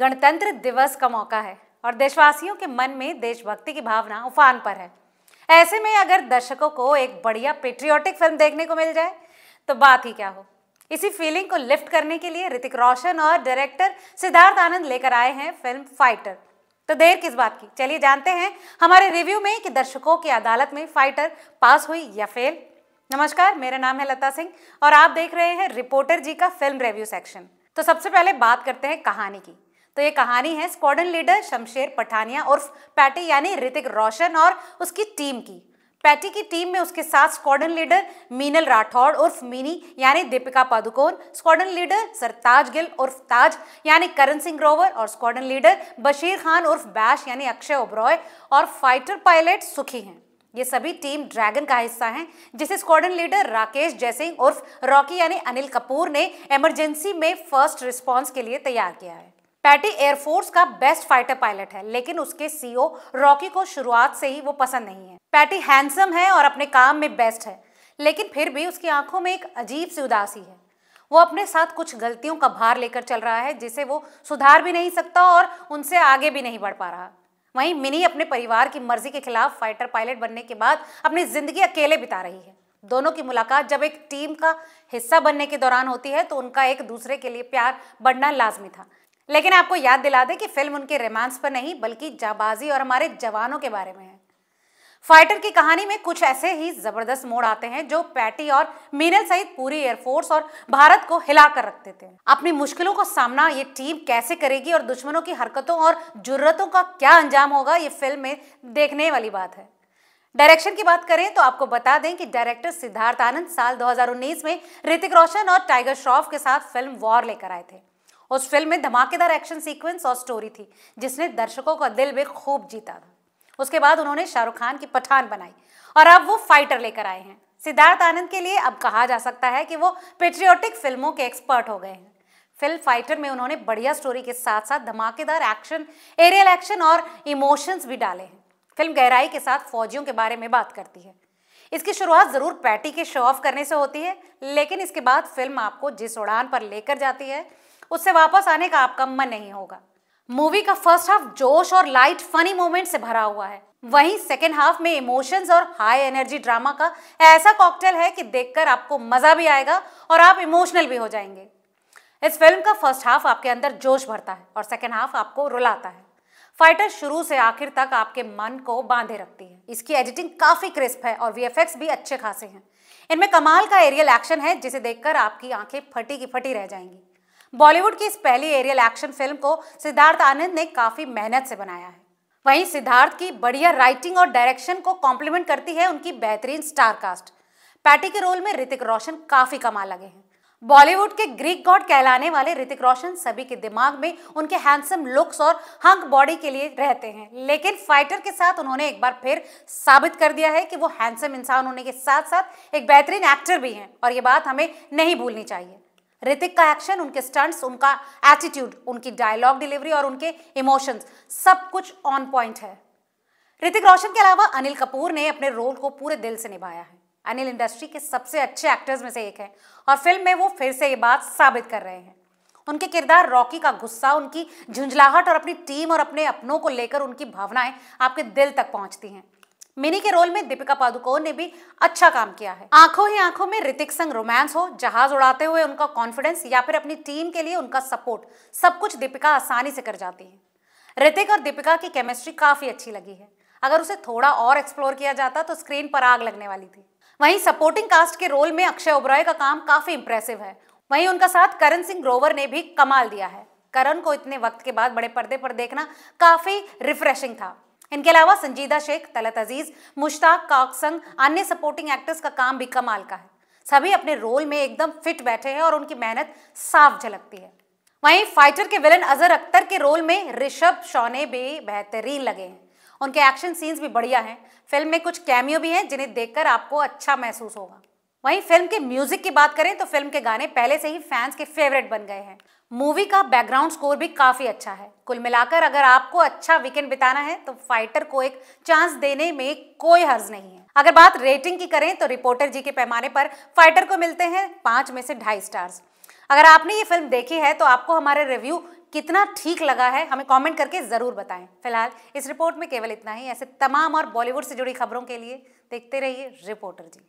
गणतंत्र दिवस का मौका है और देशवासियों के मन में देशभक्ति की भावना उफान पर है ऐसे में अगर दर्शकों को एक बढ़िया पेट्रियोटिक फिल्म देखने को मिल जाए तो बात ही क्या हो इसी फीलिंग को लिफ्ट करने के लिए ऋतिक रोशन और डायरेक्टर सिद्धार्थ आनंद लेकर आए हैं फिल्म फाइटर तो देर किस बात की चलिए जानते हैं हमारे रिव्यू में कि दर्शकों की अदालत में फाइटर पास हुई या फेल नमस्कार मेरा नाम है लता सिंह और आप देख रहे हैं रिपोर्टर जी का फिल्म रिव्यू सेक्शन तो सबसे पहले बात करते हैं कहानी की तो ये कहानी है स्क्वाडन लीडर शमशेर पठानिया उर्फ पैटी यानी ऋतिक रोशन और उसकी टीम की पैटी की टीम में उसके साथ स्क्वाडन लीडर मीनल राठौड़ उर्फ मीनी यानी दीपिका पादुकोण स्क्वाडन लीडर सरताज गिल उर्फ ताज यानी करण सिंह ग्रोवर और स्क्वाडन लीडर बशीर खान उर्फ बैश यानी अक्षय ओब्रॉय और फाइटर पायलट सुखी हैं ये सभी टीम ड्रैगन का हिस्सा हैं जिसे स्क्वाडन लीडर राकेश जयसिंह उर्फ रॉकी यानी अनिल कपूर ने इमरजेंसी में फर्स्ट रिस्पॉन्स के लिए तैयार किया है पैटी एयरफोर्स का बेस्ट फाइटर पायलट है लेकिन उसके सीओ रॉकी को शुरुआत से ही वो पसंद नहीं है पैटी हैंडसम है और अपने काम में बेस्ट है लेकिन फिर भी उसकी आंखों में एक अजीब सी उदासी है वो अपने साथ कुछ गलतियों का भार लेकर चल रहा है जिसे वो सुधार भी नहीं सकता और उनसे आगे भी नहीं बढ़ पा रहा वहीं मिनी अपने परिवार की मर्जी के खिलाफ फाइटर पायलट बनने के बाद अपनी जिंदगी अकेले बिता रही है दोनों की मुलाकात जब एक टीम का हिस्सा बनने के दौरान होती है तो उनका एक दूसरे के लिए प्यार बढ़ना लाजमी था लेकिन आपको याद दिला दें कि फिल्म उनके रोमांस पर नहीं बल्कि जाबाजी और हमारे जवानों के बारे में है फाइटर की कहानी में कुछ ऐसे ही जबरदस्त मोड़ आते हैं जो पैटी और मीनल सहित पूरी एयरफोर्स और भारत को हिला कर थे अपनी मुश्किलों का सामना ये टीम कैसे करेगी और दुश्मनों की हरकतों और जरूरतों का क्या अंजाम होगा ये फिल्म में देखने वाली बात है डायरेक्शन की बात करें तो आपको बता दें कि डायरेक्टर सिद्धार्थ आनंद साल 2019 में ऋतिक रोशन और टाइगर श्रॉफ के साथ फिल्म वॉर लेकर आए थे उस फिल्म में धमाकेदार एक्शन सीक्वेंस और स्टोरी थी जिसने दर्शकों का दिल भी खूब जीता था उसके बाद उन्होंने शाहरुख खान की पठान बनाई और अब वो फाइटर लेकर आए हैं सिद्धार्थ आनंद के लिए अब कहा जा सकता है कि वो पेट्रियोटिक फिल्मों के एक्सपर्ट हो गए हैं फिल्म फाइटर में उन्होंने बढ़िया स्टोरी के साथ साथ धमाकेदार एक्शन एरियल एक्शन और इमोशंस भी डाले हैं फिल्म गहराई के साथ फौजियों के बारे में बात करती है इसकी शुरुआत ज़रूर पैटी के शो ऑफ करने से होती है लेकिन इसके बाद फिल्म आपको जिस उड़ान पर लेकर जाती है उससे वापस आने का आपका मन नहीं होगा मूवी का फर्स्ट हाफ जोश और लाइट फनी मोमेंट से भरा हुआ है वहीं सेकेंड हाफ में इमोशंस और हाई एनर्जी ड्रामा का ऐसा कॉकटेल है कि देखकर आपको मजा भी आएगा और आप इमोशनल भी हो जाएंगे इस फिल्म का फर्स्ट हाफ आपके अंदर जोश भरता है और सेकेंड हाफ आपको रुलाता है फाइटर शुरू से आखिर तक आपके मन को बांधे रखती है इसकी एडिटिंग काफी क्रिस्प है और वी भी अच्छे खासे हैं इनमें कमाल का एरियल एक्शन है जिसे देखकर आपकी आंखें फटी की फटी रह जाएंगी बॉलीवुड की इस पहली एरियल एक्शन फिल्म को सिद्धार्थ आनंद ने काफी मेहनत से बनाया है वहीं सिद्धार्थ की बढ़िया राइटिंग और डायरेक्शन को कॉम्प्लीमेंट करती है उनकी बेहतरीन स्टार कास्ट पैटी के रोल में ऋतिक रोशन काफी कमा लगे हैं बॉलीवुड के ग्रीक गॉड कहलाने वाले ऋतिक रोशन सभी के दिमाग में उनके हैंडसम लुक्स और हंक बॉडी के लिए रहते हैं लेकिन फाइटर के साथ उन्होंने एक बार फिर साबित कर दिया है कि वो हैंडसम इंसान होने के साथ साथ एक बेहतरीन एक्टर भी हैं और ये बात हमें नहीं भूलनी चाहिए ऋतिक का एक्शन उनके स्टंट्स उनका एटीट्यूड उनकी डायलॉग डिलीवरी और उनके इमोशंस सब कुछ ऑन पॉइंट है ऋतिक रोशन के अलावा अनिल कपूर ने अपने रोल को पूरे दिल से निभाया है अनिल इंडस्ट्री के सबसे अच्छे एक्टर्स में से एक है और फिल्म में वो फिर से ये बात साबित कर रहे हैं उनके किरदार रॉकी का गुस्सा उनकी झुंझलाहट और अपनी टीम और अपने अपनों को लेकर उनकी भावनाएं आपके दिल तक पहुंचती हैं मिनी के रोल में दीपिका पादुकोण ने भी अच्छा काम किया है आंखों ही आंखों में ऋतिक संग रोमांस हो जहाज उड़ाते हुए उनका कॉन्फिडेंस या फिर अपनी टीम के लिए उनका सपोर्ट सब कुछ दीपिका आसानी से कर जाती है ऋतिक और दीपिका की केमिस्ट्री काफी अच्छी लगी है अगर उसे थोड़ा और एक्सप्लोर किया जाता तो स्क्रीन पर आग लगने वाली थी वहीं सपोर्टिंग कास्ट के रोल में अक्षय ओबराय का काम काफी इंप्रेसिव है वहीं उनका साथ करण सिंह ग्रोवर ने भी कमाल दिया है करण को इतने वक्त के बाद बड़े पर्दे पर देखना काफी रिफ्रेशिंग था इनके अलावा संजीदा शेख तलत अजीज मुश्ताक काकसंग अन्य सपोर्टिंग एक्टर्स का काम भी कमाल का है सभी अपने रोल में एकदम फिट बैठे हैं और उनकी मेहनत साफ झलकती है वहीं फाइटर के विलन अजहर अख्तर के रोल में ऋषभ शौने भी बेहतरीन लगे हैं उनके एक्शन सीन्स भी बढ़िया हैं फिल्म में कुछ कैमियो भी हैं जिन्हें देखकर आपको अच्छा महसूस होगा वहीं फिल्म के म्यूजिक की बात करें तो फिल्म के गाने पहले से ही फैंस के फेवरेट बन गए हैं मूवी का बैकग्राउंड स्कोर भी काफी अच्छा है कुल मिलाकर अगर आपको अच्छा वीकेंड बिताना है तो फाइटर को एक चांस देने में कोई हर्ज नहीं है अगर बात रेटिंग की करें तो रिपोर्टर जी के पैमाने पर फाइटर को मिलते हैं पांच में से ढाई स्टार्स अगर आपने ये फिल्म देखी है तो आपको हमारे रिव्यू कितना ठीक लगा है हमें कमेंट करके ज़रूर बताएं फिलहाल इस रिपोर्ट में केवल इतना ही ऐसे तमाम और बॉलीवुड से जुड़ी खबरों के लिए देखते रहिए रिपोर्टर जी